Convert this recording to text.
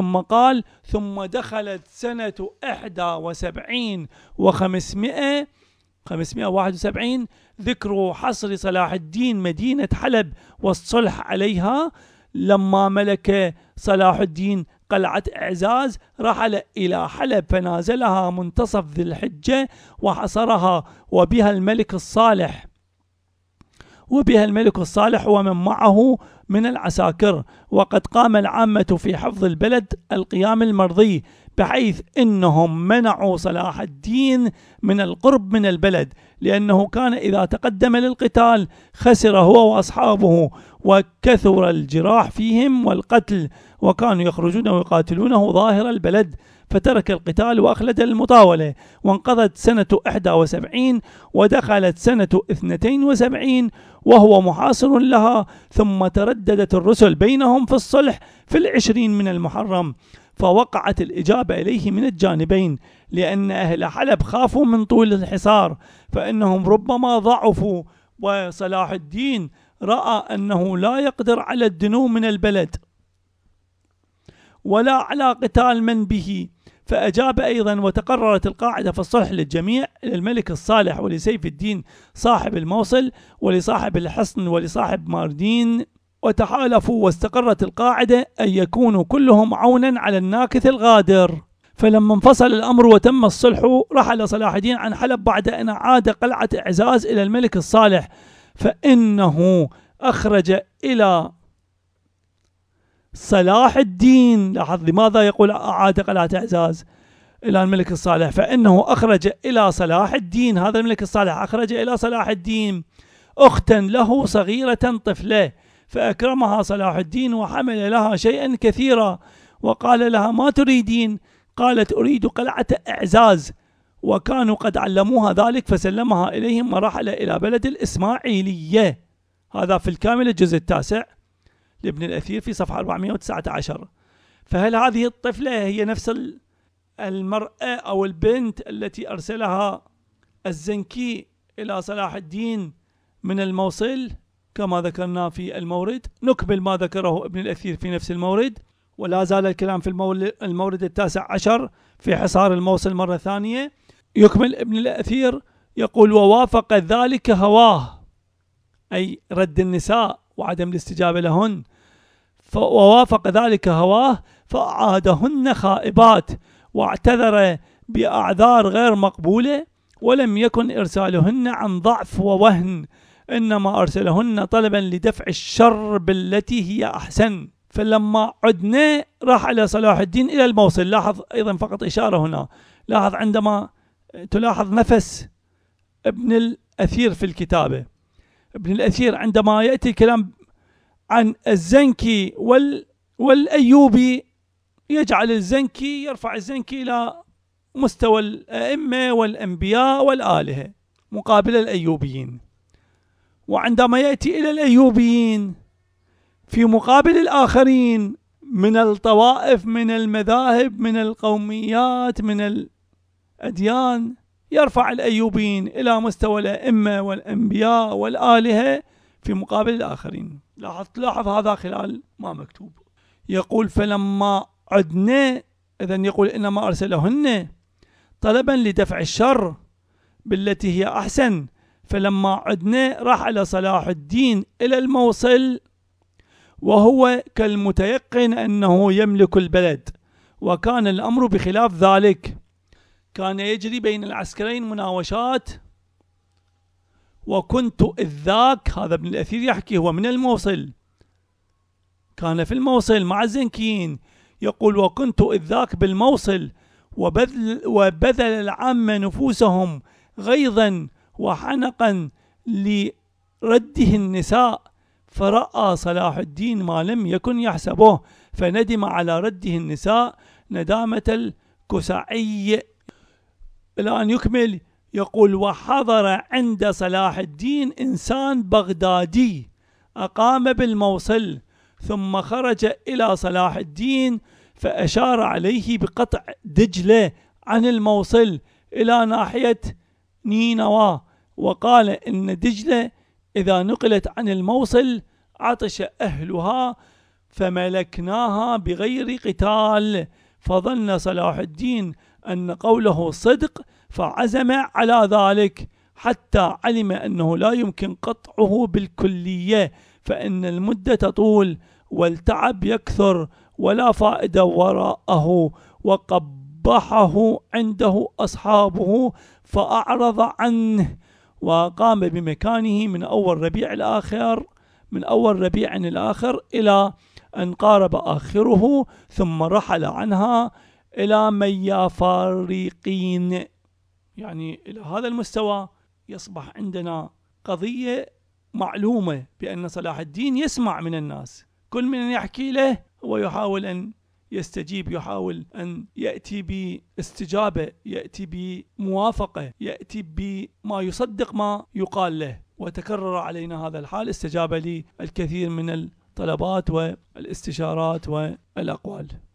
ثم قال ثم دخلت سنة إحدى وسبعين وخمسمائة وسبعين ذكر حصر صلاح الدين مدينة حلب والصلح عليها لما ملك صلاح الدين قلعة إعزاز رحل إلى حلب فنازلها منتصف ذي الحجة وحصرها وبها الملك الصالح وبها الملك الصالح ومن معه من العساكر وقد قام العامة في حفظ البلد القيام المرضي بحيث انهم منعوا صلاح الدين من القرب من البلد لانه كان اذا تقدم للقتال خسر هو واصحابه وكثر الجراح فيهم والقتل وكانوا يخرجون ويقاتلونه ظاهر البلد فترك القتال واخلد المطاوله وانقضت سنه 71 ودخلت سنه 72 وهو محاصر لها ثم ترددت الرسل بينهم في الصلح في العشرين من المحرم فوقعت الإجابة إليه من الجانبين لأن أهل حلب خافوا من طول الحصار فإنهم ربما ضعفوا وصلاح الدين رأى أنه لا يقدر على الدنو من البلد ولا على قتال من به فأجاب أيضا وتقررت القاعدة في الصلح للجميع للملك الصالح ولسيف الدين صاحب الموصل ولصاحب الحصن ولصاحب ماردين وتحالفوا واستقرت القاعدة أن يكونوا كلهم عونا على الناكث الغادر فلما انفصل الأمر وتم الصلح رحل صلاح الدين عن حلب بعد أن عاد قلعة إعزاز إلى الملك الصالح فإنه أخرج إلى صلاح الدين لاحظ لماذا يقول أعاد قلعة إعزاز إلى الملك الصالح فإنه أخرج إلى صلاح الدين هذا الملك الصالح أخرج إلى صلاح الدين أختا له صغيرة طفلة فأكرمها صلاح الدين وحمل لها شيئا كثيرا وقال لها ما تريدين قالت أريد قلعة إعزاز وكانوا قد علموها ذلك فسلمها إليهم ورحل إلى بلد الإسماعيلية هذا في الكامل الجزء التاسع لابن الأثير في صفحة 419 فهل هذه الطفلة هي نفس المرأة أو البنت التي أرسلها الزنكي إلى صلاح الدين من الموصل؟ كما ذكرنا في المورد نكمل ما ذكره ابن الأثير في نفس المورد ولا زال الكلام في المورد التاسع عشر في حصار الموصل مرة ثانية يكمل ابن الأثير يقول ووافق ذلك هواه أي رد النساء وعدم الاستجابة لهن ووافق ذلك هواه فأعادهن خائبات واعتذر بأعذار غير مقبولة ولم يكن إرسالهن عن ضعف ووهن إنما أرسلهن طلبا لدفع الشر بالتي هي أحسن فلما عدنا راح إلى صلاح الدين إلى الموصل لاحظ أيضا فقط إشارة هنا لاحظ عندما تلاحظ نفس ابن الأثير في الكتابة ابن الأثير عندما يأتي الكلام عن الزنكي وال والأيوبي يجعل الزنكي يرفع الزنكي إلى مستوى الأئمة والأنبياء والآلهة مقابل الأيوبيين وعندما يأتي إلى الأيوبيين في مقابل الآخرين من الطوائف من المذاهب من القوميات من الأديان يرفع الأيوبيين إلى مستوى الأئمة والأنبياء والآلهة في مقابل الآخرين لاحظ لاحظ هذا خلال ما مكتوب يقول فلما عدنا إذا يقول إنما أرسلهن طلبا لدفع الشر بالتي هي أحسن فلما عدنا رحل صلاح الدين إلى الموصل وهو كالمتيقن أنه يملك البلد وكان الأمر بخلاف ذلك كان يجري بين العسكرين مناوشات وكنت إذ ذاك هذا ابن الأثير يحكي هو من الموصل كان في الموصل مع الزنكيين يقول وكنت إذ ذاك بالموصل وبذل, وبذل العامة نفوسهم غيظا وحنقا لرده النساء فرأى صلاح الدين ما لم يكن يحسبه فندم على رده النساء ندامة الكسعي إلى أن يكمل يقول وحضر عند صلاح الدين إنسان بغدادي أقام بالموصل ثم خرج إلى صلاح الدين فأشار عليه بقطع دجلة عن الموصل إلى ناحية نينوى وقال إن دجلة إذا نقلت عن الموصل عطش أهلها فملكناها بغير قتال فظن صلاح الدين أن قوله صدق فعزم على ذلك حتى علم أنه لا يمكن قطعه بالكلية فإن المدة تطول والتعب يكثر ولا فائدة وراءه وقبحه عنده أصحابه فأعرض عنه وقام بمكانه من أول ربيع الآخر من أول ربيع الآخر إلى أن قارب آخره ثم رحل عنها إلى ميافاريقين يعني إلى هذا المستوى يصبح عندنا قضية معلومة بأن صلاح الدين يسمع من الناس كل من يحكي له هو يحاول أن يستجيب يحاول أن يأتي باستجابة يأتي بموافقة يأتي بما يصدق ما يقال له وتكرر علينا هذا الحال استجاب لي الكثير من الطلبات والاستشارات والأقوال